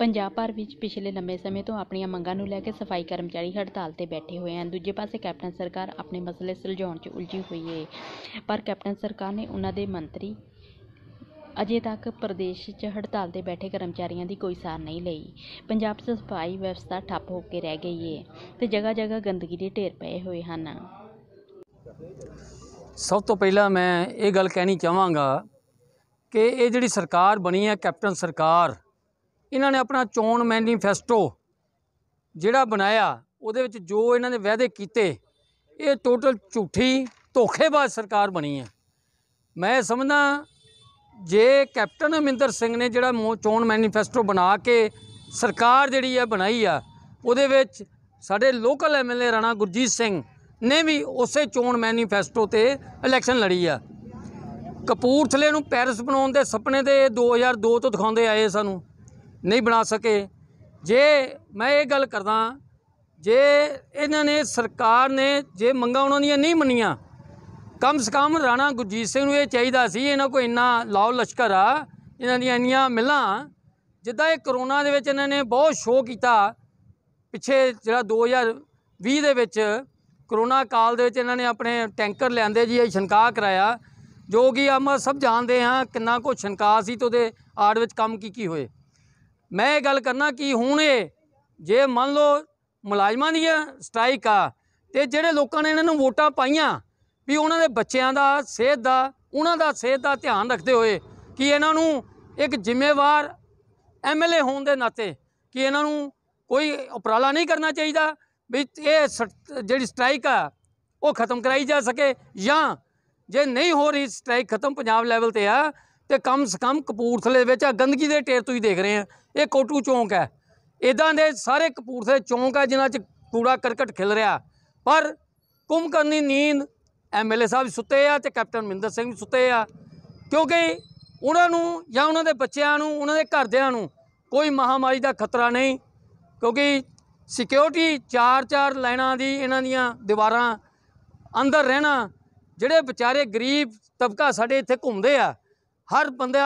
ਪੰਜਾਬ ਭਰ ਵਿੱਚ ਪਿਛਲੇ ਲੰਮੇ ਸਮੇਂ ਤੋਂ ਆਪਣੀਆਂ ਮੰਗਾਂ ਨੂੰ ਲੈ ਕੇ ਸਫਾਈ ਕਰਮਚਾਰੀ ਹੜਤਾਲ ਤੇ ਬੈਠੇ ਹੋਏ ਹਨ ਦੂਜੇ ਪਾਸੇ ਕੈਪਟਨ ਸਰਕਾਰ ਆਪਣੇ ਮਸਲੇ ਸੁਲਝਾਉਣ 'ਚ ਉਲਝੀ ਹੋਈ ਹੈ ਪਰ ਕੈਪਟਨ ਸਰਕਾਰ ਨੇ ਉਹਨਾਂ ਦੇ ਮੰਤਰੀ ਅਜੇ ਤੱਕ ਪ੍ਰਦੇਸ਼ 'ਚ ਹੜਤਾਲ ਤੇ ਬੈਠੇ ਕਰਮਚਾਰੀਆਂ ਦੀ ਕੋਈ ਸਾਰ ਨਹੀਂ ਲਈ ਪੰਜਾਬ 'ਚ ਸਫਾਈ ਵਿਵਸਥਾ ਠੱਪ ਹੋ ਕੇ ਰਹਿ ਗਈ ਹੈ ਤੇ ਜਗ੍ਹਾ ਜਗ੍ਹਾ ਗੰਦਗੀ ਦੇ ਢੇਰ ਪਏ ਹੋਏ ਹਨ ਸਭ ਤੋਂ ਪਹਿਲਾਂ ਮੈਂ ਇਹ ਗੱਲ ਕਹਿਣੀ ਚਾਹਾਂਗਾ ਕਿ ਇਹ ਜਿਹੜੀ ਸਰਕਾਰ ਬਣੀ ਹੈ ਕੈਪਟਨ ਸਰਕਾਰ ਇਹਨਾਂ ਨੇ ਆਪਣਾ ਚੋਣ ਮੈਨੀਫੈਸਟੋ ਜਿਹੜਾ ਬਣਾਇਆ ਉਹਦੇ ਵਿੱਚ ਜੋ ਇਹਨਾਂ ਨੇ ਵਾਅਦੇ ਕੀਤੇ ਇਹ ਟੋਟਲ ਝੂਠੀ ਧੋਖੇਬਾਜ਼ ਸਰਕਾਰ ਬਣੀ ਹੈ ਮੈਂ ਸਮਝਦਾ ਜੇ ਕੈਪਟਨ ਅਮਿੰਦਰ ਸਿੰਘ ਨੇ ਜਿਹੜਾ ਚੋਣ ਮੈਨੀਫੈਸਟੋ ਬਣਾ ਕੇ ਸਰਕਾਰ ਜਿਹੜੀ ਹੈ ਬਣਾਈ ਆ ਉਹਦੇ ਵਿੱਚ ਸਾਡੇ ਲੋਕਲ ਐਮਐਲਏ ਰਾਣਾ ਗੁਰਜੀਤ ਸਿੰਘ ਨੇ ਵੀ ਉਸੇ ਚੋਣ ਮੈਨੀਫੈਸਟੋ ਤੇ ਇਲੈਕਸ਼ਨ ਲੜੀ ਆ ਕਪੂਰਥਲੇ ਨੂੰ ਪੈਰਿਸ ਬਣਾਉਣ ਦੇ ਸੁਪਨੇ ਤੇ 2002 ਤੋਂ ਦਿਖਾਉਂਦੇ ਆਏ ਸਾਨੂੰ ਨਹੀਂ ਬਣਾ ਸਕੇ ਜੇ ਮੈਂ ਇਹ ਗੱਲ ਕਰਦਾ ਜੇ ਇਹਨਾਂ ਨੇ ਸਰਕਾਰ ਨੇ ਜੇ ਮੰਗਾ ਉਹਨਾਂ ਦੀਆਂ ਨਹੀਂ ਮੰਨੀਆਂ ਕਮ ਸੇ ਕਮ ਰਾਣਾ ਗੁਰਜੀਤ ਸਿੰਘ ਨੂੰ ਇਹ ਚਾਹੀਦਾ ਸੀ ਇਹਨਾਂ ਕੋ ਇੰਨਾ ਲਾਓ ਲਸ਼ਕਰ ਆ ਇਹਨਾਂ ਦੀਆਂ ਇੰਨੀਆਂ ਮਿਲਾਂ ਜਿੱਦਾਂ ਇਹ ਕਰੋਨਾ ਦੇ ਵਿੱਚ ਇਹਨਾਂ ਨੇ ਬਹੁਤ ਸ਼ੋਅ ਕੀਤਾ ਪਿੱਛੇ ਜਿਹੜਾ 2020 ਦੇ ਵਿੱਚ ਕਰੋਨਾ ਕਾਲ ਦੇ ਵਿੱਚ ਇਹਨਾਂ ਨੇ ਆਪਣੇ ਟੈਂਕਰ ਲਿਆਂਦੇ ਜੀ ਇਹ ਛਨਕਾ ਕਰਾਇਆ ਜੋ ਕਿ ਅਮਰ ਸਭ ਜਾਣਦੇ ਹਾਂ ਕਿੰਨਾ ਕੋ ਛਨਕਾ ਸੀ ਤੇ ਉਹਦੇ ਆੜ ਵਿੱਚ ਕੰਮ ਕੀ ਕੀ ਹੋਏ ਮੈਂ ਇਹ ਗੱਲ ਕਰਨਾ ਕਿ ਹੁਣ ਇਹ ਜੇ ਮੰਨ ਲਓ ਮੁਲਾਜ਼ਮਾਂ ਦੀ ਸਟ੍ਰਾਈਕ ਆ ਤੇ ਜਿਹੜੇ ਲੋਕਾਂ ਨੇ ਇਹਨਾਂ ਨੂੰ ਵੋਟਾਂ ਪਾਈਆਂ ਵੀ ਉਹਨਾਂ ਦੇ ਬੱਚਿਆਂ ਦਾ ਸਿਹਤ ਦਾ ਉਹਨਾਂ ਦਾ ਸਿਹਤ ਦਾ ਧਿਆਨ ਰੱਖਦੇ ਹੋਏ ਕਿ ਇਹਨਾਂ ਨੂੰ ਇੱਕ ਜ਼ਿੰਮੇਵਾਰ ਐਮਐਲਏ ਹੋਣ ਦੇ ਨਾਤੇ ਕਿ ਇਹਨਾਂ ਨੂੰ ਕੋਈ ਉਪਰਾਲਾ ਨਹੀਂ ਕਰਨਾ ਚਾਹੀਦਾ ਵੀ ਇਹ ਜਿਹੜੀ ਸਟ੍ਰਾਈਕ ਆ ਉਹ ਖਤਮ ਕਰਾਈ ਜਾ ਸਕੇ ਜਾਂ ਜੇ ਨਹੀਂ ਹੋ ਰਹੀ ਸਟ੍ਰਾਈਕ ਖਤਮ ਪੰਜਾਬ ਲੈਵਲ ਤੇ ਆ ਤੇ ਕਮ ਕਮ ਕਪੂਰਥਲੇ ਵਿੱਚ ਆ ਗੰਦਗੀ ਦੇ ਢੇਰ ਤੁਸੀਂ ਦੇਖ ਰਹੇ ਆ ਇਹ ਕੋਟੂ ਚੌਂਕ ਹੈ ਇਦਾਂ ਦੇ ਸਾਰੇ ਕਪੂਰਥਲੇ ਚੌਂਕ ਆ ਜਿਨ੍ਹਾਂ 'ਚ ਕੂੜਾ ਕਰਕਟ ਖਿਲ ਰਿਹਾ ਪਰ ਕੁਮਕਰਨੀ ਨੀਂਦ ਐਮਐਲਏ ਸਾਹਿਬ ਸੁੱਤੇ ਆ ਤੇ ਕੈਪਟਨ ਮਿੰਦਰ ਸਿੰਘ ਵੀ ਸੁੱਤੇ ਆ ਕਿਉਂਕਿ ਉਹਨਾਂ ਨੂੰ ਜਾਂ ਉਹਨਾਂ ਦੇ ਬੱਚਿਆਂ ਨੂੰ ਉਹਨਾਂ ਦੇ ਘਰਦਿਆਂ ਨੂੰ ਕੋਈ ਮਹਾਮਾਰੀ ਦਾ ਖਤਰਾ ਨਹੀਂ ਕਿਉਂਕਿ ਸਿਕਿਉਰਿਟੀ ਚਾਰ ਚਾਰ ਲਾਈਨਾਂ ਦੀ ਇਹਨਾਂ ਦੀਆਂ ਦੀਵਾਰਾਂ ਅੰਦਰ ਰਹਿਣਾ ਜਿਹੜੇ ਵਿਚਾਰੇ ਗਰੀਬ ਤਬਕਾ ਸਾਡੇ ਇੱਥੇ ਘੁੰਮਦੇ ਆ ਹਰ ਬੰਦਾ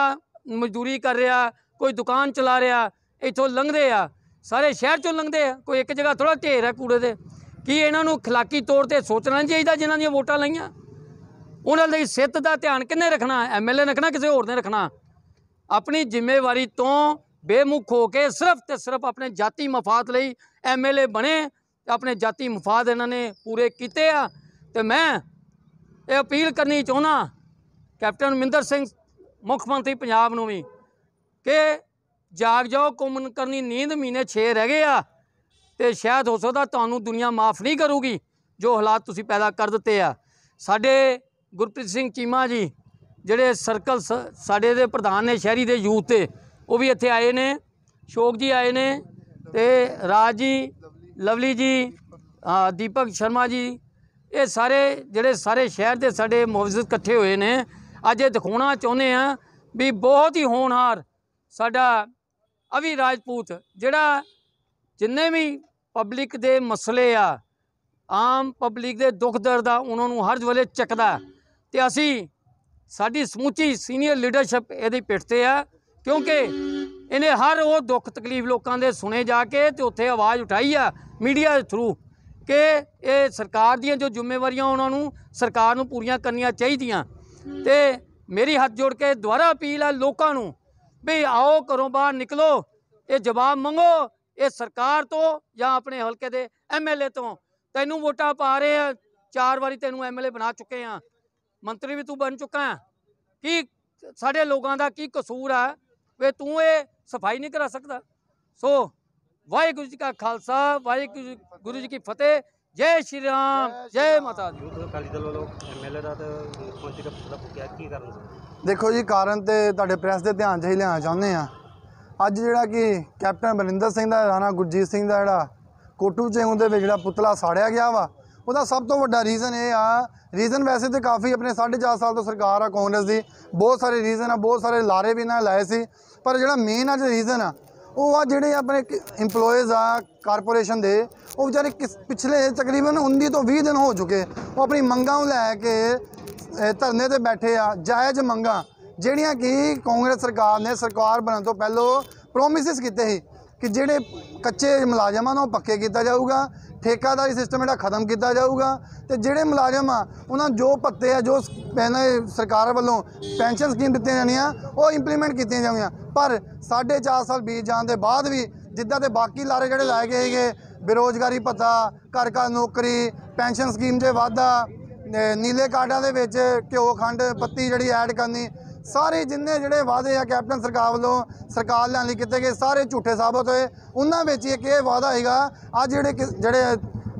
ਮਜ਼ਦੂਰੀ ਕਰ ਰਿਹਾ ਕੋਈ ਦੁਕਾਨ ਚਲਾ ਰਿਹਾ ਇੱਥੋਂ ਲੰਘਦੇ ਆ ਸਾਰੇ ਸ਼ਹਿਰ ਚੋਂ ਲੰਘਦੇ ਆ ਕੋਈ ਇੱਕ ਜਗ੍ਹਾ ਥੋੜਾ ਢੇਰ ਹੈ ਕੂੜੇ ਦੇ ਕੀ ਇਹਨਾਂ ਨੂੰ ਖਲਾਕੀ ਤੌਰ ਤੇ ਸੋਚਣਾ ਚਾਹੀਦਾ ਜਿਨ੍ਹਾਂ ਦੀਆਂ ਵੋਟਾਂ ਲਈਆਂ ਉਹਨਾਂ ਲਈ ਸਿੱਤ ਦਾ ਧਿਆਨ ਕਿੰਨੇ ਰੱਖਣਾ ਐਮਐਲਏ ਨੇ ਰੱਖਣਾ ਕਿਸੇ ਹੋਰ ਨੇ ਰੱਖਣਾ ਆਪਣੀ ਜ਼ਿੰਮੇਵਾਰੀ ਤੋਂ ਬੇਮੁਖ ਹੋ ਕੇ ਸਿਰਫ ਤੇ ਸਿਰਫ ਆਪਣੇ ਜਾਤੀ ਮਫਾਦ ਲਈ ਐਮਐਲਏ ਬਣੇ ਆਪਣੇ ਜਾਤੀ ਮਫਾਦ ਇਹਨਾਂ ਨੇ ਪੂਰੇ ਕੀਤੇ ਆ ਤੇ ਮੈਂ ਇਹ ਅਪੀਲ ਕਰਨੀ ਚਾਹੁੰਦਾ ਕੈਪਟਨ ਮਿੰਦਰ ਸਿੰਘ ਮੁੱਖ ਮੰਤਰੀ ਪੰਜਾਬ ਨੂੰ ਵੀ ਕਿ ਜਾਗ ਜਾਓ ਕੁਮਨ ਕਰਨੀ ਨੀਂਦ ਮਹੀਨੇ 6 ਰਹਿ ਗਏ ਆ ਤੇ ਸ਼ਾਇਦ ਹੋ ਸਕਦਾ ਤੁਹਾਨੂੰ ਦੁਨੀਆ ਮਾਫ ਨਹੀਂ ਕਰੂਗੀ ਜੋ ਹਾਲਾਤ ਤੁਸੀਂ ਪੈਦਾ ਕਰ ਦਿੱਤੇ ਆ ਸਾਡੇ ਗੁਰਪ੍ਰੀਤ ਸਿੰਘ ਚੀਮਾ ਜੀ ਜਿਹੜੇ ਸਰਕਲ ਸਾਡੇ ਦੇ ਪ੍ਰਧਾਨ ਨੇ ਸ਼ਹਿਰੀ ਦੇ ਯੂਥ ਤੇ ਉਹ ਵੀ ਇੱਥੇ ਆਏ ਨੇ ਸ਼ੋਕ ਜੀ ਆਏ ਨੇ ਤੇ ਰਾਜ ਜੀ ਲਵਲੀ ਜੀ ਦੀਪਕ ਸ਼ਰਮਾ ਜੀ ਇਹ ਸਾਰੇ ਜਿਹੜੇ ਸਾਰੇ ਸ਼ਹਿਰ ਦੇ ਸਾਡੇ ਮੁਆਵਜ਼ੇ ਇਕੱਠੇ ਹੋਏ ਨੇ ਅੱਜ ਇਹ ਦਿਖਾਉਣਾ ਚਾਹੁੰਦੇ ਆ ਵੀ ਬਹੁਤ ਹੀ ਹੋਣਹਾਰ ਸਾਡਾ ਅਵੀ ਰਾਜਪੂਤ ਜਿਹੜਾ ਜਿੰਨੇ ਵੀ ਪਬਲਿਕ ਦੇ ਮਸਲੇ ਆ ਆਮ ਪਬਲਿਕ ਦੇ ਦੁੱਖ ਦਰਦ ਆ ਉਹਨਾਂ ਨੂੰ ਹਰ ਵੇਲੇ ਚੱਕਦਾ ਤੇ ਅਸੀਂ ਸਾਡੀ ਸਮੂਚੀ ਸੀਨੀਅਰ ਲੀਡਰਸ਼ਿਪ ਇਹਦੇ ਪਿੱਠ ਤੇ ਆ ਕਿਉਂਕਿ ਇਹਨੇ ਹਰ ਉਹ ਦੁੱਖ ਤਕਲੀਫ ਲੋਕਾਂ ਦੇ ਸੁਣੇ ਜਾ ਕੇ ਤੇ ਉੱਥੇ ਆਵਾਜ਼ ਉਠਾਈ ਆ ਮੀਡੀਆ ਦੇ ਥਰੂ ਕਿ ਇਹ ਸਰਕਾਰ ਦੀਆਂ ਜੋ ਜ਼ਿੰਮੇਵਾਰੀਆਂ ਉਹਨਾਂ ਨੂੰ ਸਰਕਾਰ ਨੂੰ ਪੂਰੀਆਂ ਕਰਨੀਆਂ ਚਾਹੀਦੀਆਂ ਤੇ ਮੇਰੀ ਹੱਥ ਜੋੜ ਕੇ ਦੁਆਰਾ ਅਪੀਲ ਹੈ ਲੋਕਾਂ ਨੂੰ ਵੀ ਆਓ ਘਰੋਂ ਬਾਹਰ ਨਿਕਲੋ ਇਹ ਜਵਾਬ ਮੰਗੋ ਇਹ ਸਰਕਾਰ ਤੋਂ ਜਾਂ ਆਪਣੇ ਹਲਕੇ ਦੇ ਐਮਐਲਏ ਤੋਂ ਤੈਨੂੰ ਵੋਟਾਂ ਪਾ ਰਹੇ ਆ ਚਾਰ ਵਾਰੀ ਤੈਨੂੰ ਐਮਐਲਏ ਬਣਾ ਚੁੱਕੇ ਆ ਮੰਤਰੀ ਵੀ ਤੂੰ ਬਣ ਚੁੱਕਾ ਹੈ ਕੀ ਸਾਡੇ ਲੋਕਾਂ ਦਾ ਕੀ ਕਸੂਰ ਆ ਵੇ ਤੂੰ ਇਹ ਸਫਾਈ ਨਹੀਂ ਕਰਾ ਸਕਦਾ ਸੋ ਵਾਹਿਗੁਰੂ ਜੀ ਕਾ ਖਾਲਸਾ ਵਾਹਿਗੁਰੂ ਜੀ ਕੀ ਫਤਿਹ ਜੈ ਸ਼੍ਰੀ ਰਾਮ ਜੈ ਮਾਤਾ ਦੀ ਅਕਾਲੀ ਦਲ ਵੱਲੋਂ ਐਮਐਲਏ ਦਾ ਤੇ ਪਹੁੰਚ ਕੇ ਪਤਾ ਕੀ ਕਰਨ ਦੇਖੋ ਜੀ ਕਾਰਨ ਤੇ ਤੁਹਾਡੇ ਪ੍ਰੈਸ ਦੇ ਧਿਆਨ 'ਚ ਹੀ ਲਿਆਉਣਾ ਚਾਹੁੰਦੇ ਆ ਅੱਜ ਜਿਹੜਾ ਕਿ ਕੈਪਟਨ ਬਰਿੰਦਰ ਸਿੰਘ ਦਾ ਰਾਣਾ ਗੁਰਜੀਤ ਸਿੰਘ ਦਾ ਜਿਹੜਾ ਕੋਟੂ ਚ ਹੁੰਦੇ ਵਿੱਚ ਜਿਹੜਾ ਪੁਤਲਾ ਸਾੜਿਆ ਗਿਆ ਵਾ ਉਹਦਾ ਸਭ ਤੋਂ ਵੱਡਾ ਰੀਜ਼ਨ ਇਹ ਆ ਰੀਜ਼ਨ ਵੈਸੇ ਤੇ ਕਾਫੀ ਆਪਣੇ 4.5 ਸਾਲ ਤੋਂ ਸਰਕਾਰ ਆ ਕਾਂਗਰਸ ਦੀ ਬਹੁਤ ਸਾਰੇ ਰੀਜ਼ਨ ਆ ਬਹੁਤ ਸਾਰੇ ਲਾਰੇ ਵੀ ਨਾ ਲਾਏ ਸੀ ਪਰ ਜਿਹੜਾ ਮੇਨ ਅੱਜ ਰੀਜ਼ਨ ਆ ਉਹ ਆ ਜਿਹੜੇ ਆਪਣੇ EMPLOYEES ਆ ਕਾਰਪੋਰੇਸ਼ਨ ਦੇ ਉਹ ਵਿਚਾਰੇ ਕਿਸ ਪਿਛਲੇ ਤਕਰੀਬਨ 19 ਤੋਂ 20 ਦਿਨ ਹੋ ਚੁੱਕੇ ਉਹ ਆਪਣੀ ਮੰਗਾਂ ਨੂੰ ਲੈ ਕੇ ਧਰਨੇ ਤੇ ਬੈਠੇ ਆ ਜਾਇਜ਼ ਮੰਗਾਂ ਜਿਹੜੀਆਂ ਕਿ ਕਾਂਗਰਸ ਸਰਕਾਰ ਨੇ ਸਰਕਾਰ ਬਣਨ ਤੋਂ ਪਹਿਲਾਂ ਪ੍ਰੋਮਿਸਸ ਕੀਤੇ ਸੀ ਕਿ ਜਿਹੜੇ ਕੱਚੇ ਮੁਲਾਜ਼ਮਾਂ ਨੂੰ ਪੱਕੇ ਕੀਤਾ ਜਾਊਗਾ ਠੇਕਾਦਾਰੀ ਸਿਸਟਮ ਜਿਹੜਾ ਖਤਮ ਕੀਤਾ ਜਾਊਗਾ ਤੇ ਜਿਹੜੇ ਮੁਲਾਜ਼ਮ ਆ ਉਹਨਾਂ ਜੋ ਪੱਤੇ ਆ ਜੋ ਪਹਿਲਾਂ ਸਰਕਾਰ ਵੱਲੋਂ ਪੈਨਸ਼ਨ ਸਕੀਮ ਦਿੱਤੀਆਂ ਜਾਣੀਆਂ ਉਹ ਇੰਪਲੀਮੈਂਟ ਕੀਤੀਆਂ ਜਾਣੀਆਂ ਪਰ 4.5 ਸਾਲ ਬੀਤ ਜਾਣ ਦੇ ਬਾਅਦ ਵੀ ਜਿੱਦਾਂ ਦੇ ਬਾਕੀ ਲਾਰੇ ਜਿਹੜੇ ਲਾਏ ਗਏ ਹੈਗੇ ਬੇਰੋਜ਼ਗਾਰੀ ਪਤਾ ਘਰ ਘਰ ਨੌਕਰੀ ਪੈਨਸ਼ਨ ਸਕੀਮ ਦੇ ਵਾਅਦਾ ਨੀਲੇ ਕਾਰਡਾਂ ਦੇ ਵਿੱਚ ਘਿਓ ਖੰਡ ਪੱਤੀ ਜਿਹੜੀ ਐਡ ਕਰਨੀ ਸਾਰੇ ਜਿੰਨੇ ਜਿਹੜੇ ਵਾਅਦੇ ਆ ਕੈਪਟਨ ਸਰਕਾਰ ਵੱਲੋਂ ਸਰਕਾਰ ਲੈਣ ਲਈ ਕਿਤੇ ਗਏ ਸਾਰੇ ਝੂਠੇ ਸਾਬਤ ਹੋਏ ਉਹਨਾਂ ਵਿੱਚ ਇੱਕ ਇਹ ਵਾਅਦਾ ਹੈਗਾ ਆ ਜਿਹੜੇ ਜਿਹੜੇ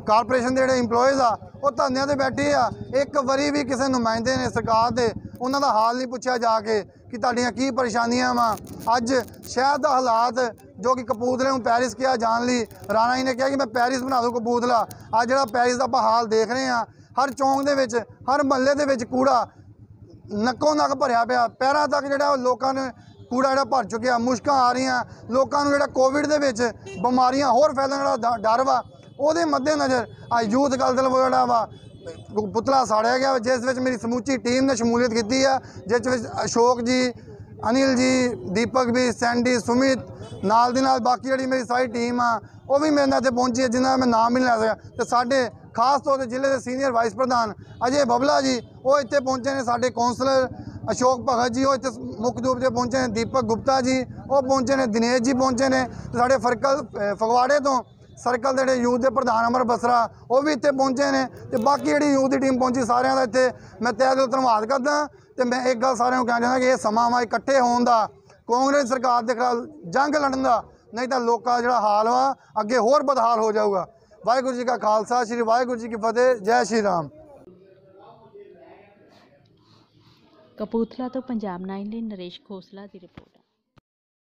ਕਾਰਪੋਰੇਸ਼ਨ ਦੇ ਜਿਹੜੇ EMPLOYEES ਆ ਉਹ ਧੰਨਿਆਂ ਤੇ ਬੈਠੇ ਆ ਇੱਕ ਵਾਰੀ ਵੀ ਕਿਸੇ ਨੁਮਾਇੰਦੇ ਨੇ ਸਰਕਾਰ ਦੇ ਉਹਨਾਂ ਦਾ ਹਾਲ ਨਹੀਂ ਪੁੱਛਿਆ ਜਾ ਕੇ ਕਿ ਤੁਹਾਡੀਆਂ ਕੀ ਪਰੇਸ਼ਾਨੀਆਂ ਵਾ ਅੱਜ ਸ਼ਹਿਰ ਦਾ ਹਾਲਾਤ ਜੋ ਕਿ ਕਪੂਦਲੇ ਨੂੰ ਪੈਰਿਸ ਕਿਹਾ ਜਾਣ ਲਈ ਰਾਣਾ ਜੀ ਨੇ ਕਿਹਾ ਕਿ ਮੈਂ ਪੈਰਿਸ ਬਣਾ ਦੂੰ ਕਪੂਦਲਾ ਆ ਜਿਹੜਾ ਪੈਰਿਸ ਦਾ ਆਪਾਂ ਹਾਲ ਦੇਖ ਰਹੇ ਆ ਹਰ ਚੌਂਕ ਦੇ ਵਿੱਚ ਹਰ ਮੱਲੇ ਦੇ ਵਿੱਚ ਕੂੜਾ ਨੱਕੋਂ ਨੱਕ ਭਰਿਆ ਪਿਆ ਪੈਰਾਂ ਤੱਕ ਜਿਹੜਾ ਉਹ ਲੋਕਾਂ ਨੇ ਕੂੜਾ ਜਿਹੜਾ ਭਰ ਚੁੱਕਿਆ ਮੁਸ਼ਕਾਂ ਆ ਰਹੀਆਂ ਲੋਕਾਂ ਨੂੰ ਜਿਹੜਾ ਕੋਵਿਡ ਦੇ ਵਿੱਚ ਬਿਮਾਰੀਆਂ ਹੋਰ ਫੈਲਣ ਦਾ ਡਰ ਵਾ ਉਹਦੇ ਮੱਦੇ ਨਜ਼ਰ ਆ ਯੂਥ ਗਲਦਲ ਜਿਹੜਾ ਵਾ ਪੁਤਲਾ ਸਾੜਿਆ ਗਿਆ ਜਿਸ ਵਿੱਚ ਮੇਰੀ ਸਮੁੱਚੀ ਟੀਮ ਨੇ ਸ਼ਮੂਲੀਅਤ ਕੀਤੀ ਆ ਜਿਸ ਵਿੱਚ ਅਸ਼ੋਕ ਜੀ ਅਨਿਲ ਜੀ ਦੀਪਕ ਵੀ ਸੈਂਡੀ ਸੁਮਿਤ ਨਾਲ ਦੀ ਨਾਲ ਬਾਕੀ ਜਿਹੜੀ ਮੇਰੀ ਸਾਰੀ ਟੀਮ ਆ ਉਹ ਵੀ ਮੇਰੇ ਨਾਲ ਤੇ ਪਹੁੰਚੀ ਹੈ ਜਿਨ੍ਹਾਂ ਦਾ ਮੈਂ ਨਾਮ ਵੀ ਨਹੀਂ ਲੈ ਸਕਿਆ ਤੇ ਸਾਡੇ ਖਾਸ ਤੌਰ ਤੇ ਜ਼ਿਲ੍ਹੇ ਦੇ ਸੀਨੀਅਰ ਵਾਈਸ ਪ੍ਰਧਾਨ ਅਜੇ ਬਬਲਾ ਜੀ ਉਹ ਇੱਥੇ ਪਹੁੰਚੇ ਨੇ ਸਾਡੇ ਕਾਉਂਸਲਰ ਅਸ਼ੋਕ ਭਗਤ ਜੀ ਉਹ ਇੱਥੇ ਮੁੱਖ ਰੂਪ ਤੇ ਪਹੁੰਚੇ ਨੇ ਦੀਪਕ ਗੁਪਤਾ ਜੀ ਉਹ ਪਹੁੰਚੇ ਨੇ ਦਿਨੇਸ਼ ਜੀ ਪਹੁੰਚੇ ਨੇ ਸਾਡੇ ਫਰਕਲ ਫਗਵਾੜੇ ਤੋਂ ਸਰਕਲ ਦੇ ਜਿਹੜੇ ਯੂਥ ਦੇ ਪ੍ਰਧਾਨ ਅਮਰ ਬਸਰਾ ਉਹ ਵੀ ਇੱਥੇ ਪਹੁੰਚੇ ਨੇ ਤੇ ਬਾਕੀ ਜਿਹੜੀ ਯੂਥ ਦੀ ਟੀਮ ਪਹੁੰਚੀ ਸਾਰਿਆਂ ਦਾ ਇੱਥੇ ਮੈਂ ਤਹਿ ਦਿਲ ਧੰਨਵਾਦ ਕਰਦਾ ਤੇ ਮੈਂ ਇੱਕ ਗੱਲ ਸਾਰਿਆਂ ਨੂੰ ਕਹਿਣਾ ਚਾਹੁੰਦਾ ਕਿ ਇਹ ਸਮਾਂ ਵਾ ਇਕੱਠੇ ਹੋਣ ਦਾ ਕਾਂਗਰਸ ਸਰਕਾਰ ਦੇ ਖਿਲਾਫ ਜੰਗ ਲੜਨ ਦਾ ਨਹੀਂ ਤਾਂ ਲੋਕਾਂ ਜਿਹੜਾ ਹਾਲ ਵਾ ਅੱਗੇ ਹੋਰ ਬਦਹਾਲ ਹੋ ਜਾਊਗਾ ਵਾਹਿਗੁਰੂ ਜੀ ਕਾ ਖਾਲਸਾ ਸ੍ਰੀ ਵਾਹਿਗੁਰੂ ਜੀ ਕੀ ਫਤਿਹ ਜੈ ਸ਼੍ਰੀ ਰਾਮ ਕਪੂਥਲਾ ਤੋਂ ਪੰਜਾਬ 9 ਲਈ ਨਰੇਸ਼ ਖੋਸਲਾ ਦੀ ਰਿਪੋਰਟ